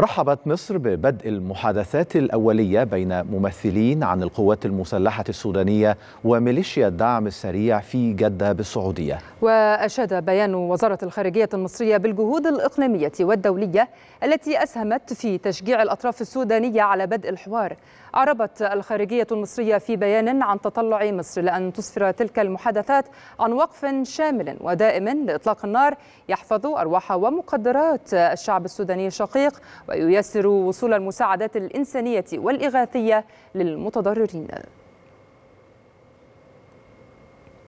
رحبت مصر ببدء المحادثات الأولية بين ممثلين عن القوات المسلحة السودانية وميليشيا الدعم السريع في جدة بالسعودية وأشاد بيان وزارة الخارجية المصرية بالجهود الإقليمية والدولية التي أسهمت في تشجيع الأطراف السودانية على بدء الحوار أعربت الخارجية المصرية في بيان عن تطلع مصر لأن تسفر تلك المحادثات عن وقف شامل ودائم لإطلاق النار يحفظ أرواح ومقدرات الشعب السوداني الشقيق وييسر وصول المساعدات الإنسانية والإغاثية للمتضررين